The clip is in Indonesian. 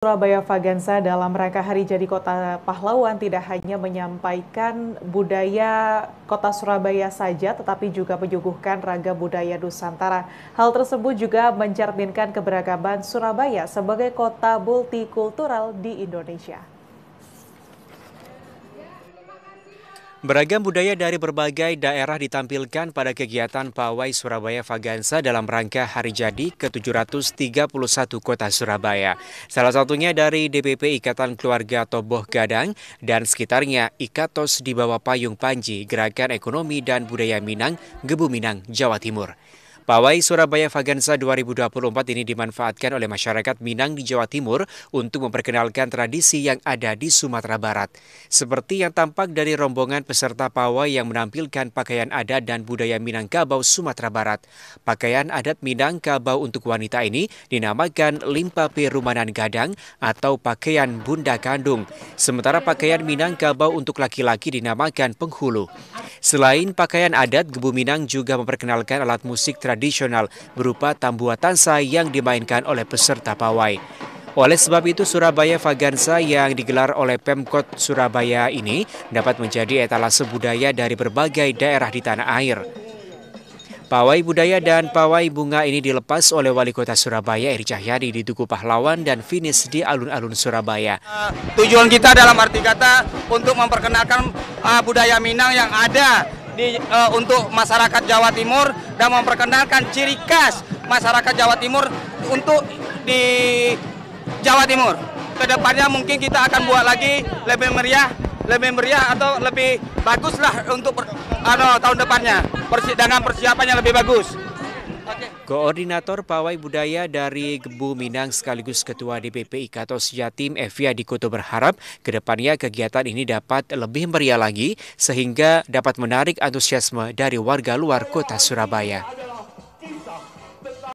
Surabaya Vagansa dalam rangka Hari Jadi Kota Pahlawan tidak hanya menyampaikan budaya kota Surabaya saja, tetapi juga menyuguhkan raga budaya Nusantara. Hal tersebut juga mencerminkan keberagaman Surabaya sebagai kota multikultural di Indonesia. Beragam budaya dari berbagai daerah ditampilkan pada kegiatan Pawai Surabaya Fagansa dalam rangka Hari Jadi ke-731 Kota Surabaya. Salah satunya dari DPP Ikatan Keluarga Toboh Gadang dan sekitarnya Ikatos di bawah payung Panji Gerakan Ekonomi dan Budaya Minang, Gebu Minang, Jawa Timur. Pawai Surabaya Vaganza 2024 ini dimanfaatkan oleh masyarakat Minang di Jawa Timur untuk memperkenalkan tradisi yang ada di Sumatera Barat. Seperti yang tampak dari rombongan peserta pawai yang menampilkan pakaian adat dan budaya Minangkabau Sumatera Barat. Pakaian adat Minangkabau untuk wanita ini dinamakan limpa perumanan Gadang atau pakaian Bunda Kandung. Sementara pakaian Minangkabau untuk laki-laki dinamakan Penghulu. Selain pakaian adat, Gebu Minang juga memperkenalkan alat musik tradisional berupa tambua tansa yang dimainkan oleh peserta pawai. Oleh sebab itu, Surabaya Vagansa yang digelar oleh Pemkot Surabaya ini dapat menjadi etalase budaya dari berbagai daerah di tanah air. Pawai budaya dan pawai bunga ini dilepas oleh Wali Kota Surabaya Eri Cahyadi di Tugu Pahlawan dan finish di alun-alun Surabaya. Eh, tujuan kita dalam arti kata untuk memperkenalkan eh, budaya Minang yang ada di, eh, untuk masyarakat Jawa Timur dan memperkenalkan ciri khas masyarakat Jawa Timur untuk di Jawa Timur. Kedepannya mungkin kita akan buat lagi lebih meriah lebih meriah atau lebih bagus lah untuk per, ano, tahun depannya persidangan persiapannya lebih bagus. Koordinator Pawai Budaya dari Gebu Minang sekaligus Ketua DPP Ikatos Jatim Evia Dikoto berharap kedepannya kegiatan ini dapat lebih meriah lagi sehingga dapat menarik antusiasme dari warga luar kota Surabaya.